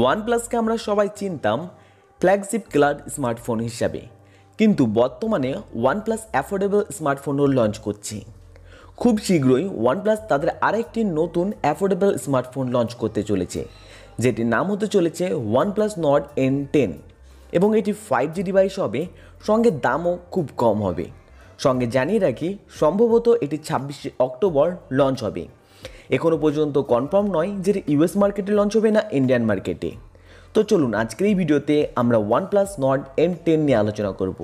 ওয়ানপ্লাসকে আমরা সবাই চিনতাম ফ্ল্যাগশিপ ক্লাড স্মার্টফোন হিসাবে কিন্তু বর্তমানে ওয়ানপ্লাস অ্যাফোর্ডেবল স্মার্টফোনও লঞ্চ করছে খুব শীঘ্রই ওয়ানপ্লাস তাদের আরেকটি নতুন অ্যাফোর্ডেবল স্মার্টফোন লঞ্চ করতে চলেছে যেটির নাম হতে চলেছে ওয়ানপ্লাস নট এন টেন এবং এটি ফাইভ জি ডিভাইস হবে সঙ্গে দামও খুব কম হবে সঙ্গে জানিয়ে রাখি সম্ভবত এটি ছাব্বিশে অক্টোবর লঞ্চ হবে এখনও পর্যন্ত কনফার্ম নয় যে ইউএস মার্কেটে লঞ্চ হবে না ইন্ডিয়ান মার্কেটে তো চলুন আজকের এই ভিডিওতে আমরা one plus Nord N ten নিয়ে আলোচনা করব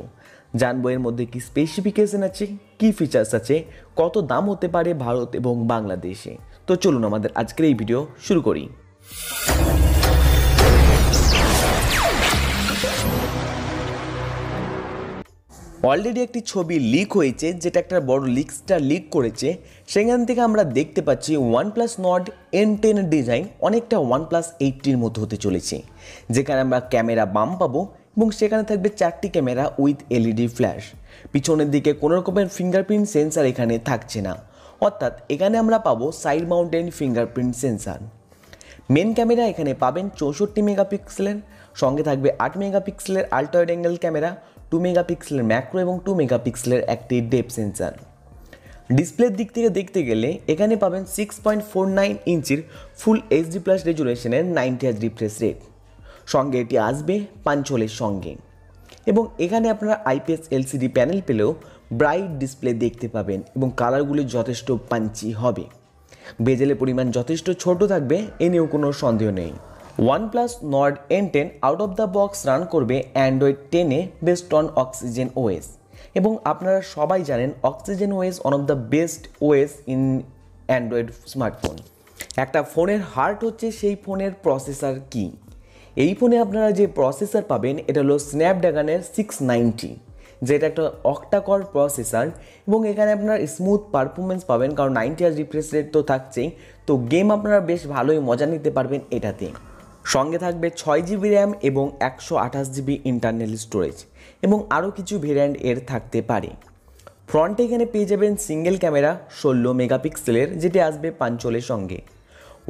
জানবো এর মধ্যে কী স্পেসিফিকেশন আছে কি ফিচার্স আছে কত দাম হতে পারে ভারত এবং বাংলাদেশে তো চলুন আমাদের আজকের এই ভিডিও শুরু করি অলরেডি একটি ছবি লিক হয়েছে যেটা একটা বড় লিক্সটা লিক করেছে সেখান থেকে আমরা দেখতে পাচ্ছি one plus Nord N ten design অনেকটা ওয়ান প্লাস এইটটির মতো হতে চলেছে যেখানে আমরা ক্যামেরা বাম পাবো এবং সেখানে থাকবে চারটি ক্যামেরা উইথ এলইডি ফ্ল্যাশ পিছনের দিকে কোনো রকমের ফিঙ্গারপ্রিন্ট সেন্সার এখানে থাকছে না অর্থাৎ এখানে আমরা পাবো side mounted fingerprint sensor main camera এখানে পাবেন চৌষট্টি মেগাপিক্সেলের সঙ্গে থাকবে আট মেগাপিক্সেলের আল্ট্রায়েড অ্যাঙ্গেল ক্যামেরা টু মেগাপিক্সেলের ম্যাক্রো এবং টু মেগাপিক্সেলের একটি ডেপ সেন্সার ডিসপ্লের দিক থেকে দেখতে গেলে এখানে পাবেন সিক্স পয়েন্ট ফোর নাইন ইঞ্চির ফুল এইচডি প্লাস রেজুলেশনের নাইনটি হাজ রিফ্রেশ রেট সঙ্গে এটি আসবে পাঞ্চলের সঙ্গে এবং এখানে আপনারা আইপিএস এলসিডি প্যানেল পেলেও ব্রাইট ডিসপ্লে দেখতে পাবেন এবং কালারগুলি যথেষ্ট পাঞ্চি হবে বেজেলের পরিমাণ যথেষ্ট ছোট থাকবে এ নিয়েও কোনো সন্দেহ নেই OnePlus Nord N ten out of the box run করবে অ্যান্ড্রয়েড টেনে বেস্ট অন অক্সিজেন ওয়েস এবং আপনারা সবাই জানেন Oxygen OS one of the best OS in Android smartphone একটা ফোনের হার্ট হচ্ছে সেই ফোনের প্রসেসার কি এই ফোনে আপনারা যে প্রসেসার পাবেন এটা হলো স্ন্যাপড্রাগনের সিক্স নাইনটি যেটা একটা অক্টাকর প্রসেসার এবং এখানে আপনার স্মুথ পারফরমেন্স পাবেন কারণ নাইনটি আর রিফ্রেশ রেট তো থাকছেই তো গেম আপনারা বেশ ভালোই মজা নিতে পারবেন এটাতে সঙ্গে থাকবে ছয় জিবি র্যাম এবং একশো আঠাশ জিবি ইন্টারনাল স্টোরেজ এবং আরও কিছু ভেরিয়েন্ট এর থাকতে পারে ফ্রন্টে এখানে পেয়ে যাবেন সিঙ্গেল ক্যামেরা ষোলো মেগাপিক্সেলের যেটি আসবে পাঞ্চলের সঙ্গে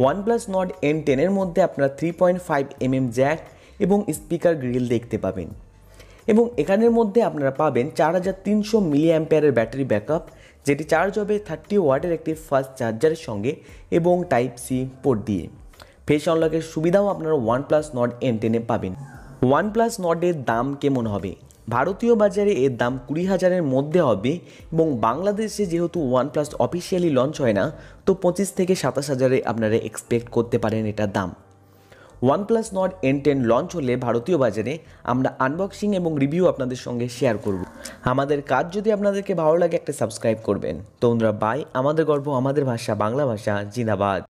ওয়ানপ্লাস নট এন টেনের মধ্যে আপনারা three point five M M jack এবং স্পিকার গ্রিল দেখতে পাবেন এবং এখানের মধ্যে আপনারা পাবেন চার হাজার তিনশো মিলি অ্যাম্পেয়ারের ব্যাটারি ব্যাকআপ যেটি চার্জ হবে থার্টি ওয়াটের একটি ফাস্ট চার্জারের সঙ্গে এবং টাইপ সি পোর্ট দিয়ে ফেস আনলকের সুবিধাও আপনারা ওয়ান প্লাস নট এন টেনে পাবেন ওয়ান প্লাস নটের দাম কেমন হবে ভারতীয় বাজারে এর দাম কুড়ি হাজারের মধ্যে হবে এবং বাংলাদেশে যেহেতু ওয়ান প্লাস অফিসিয়ালি লঞ্চ হয় না তো পঁচিশ থেকে সাতাশ হাজারে আপনারা এক্সপেক্ট করতে পারেন এটার দাম one plus Nord N ten launch হলে ভারতীয় বাজারে আমরা আনবক্সিং এবং রিভিউ আপনাদের সঙ্গে শেয়ার করব আমাদের কাজ যদি আপনাদেরকে ভালো লাগে একটা সাবস্ক্রাইব করবেন তোমরা বাই আমাদের গর্ব আমাদের ভাষা বাংলা ভাষা জিনাবাদ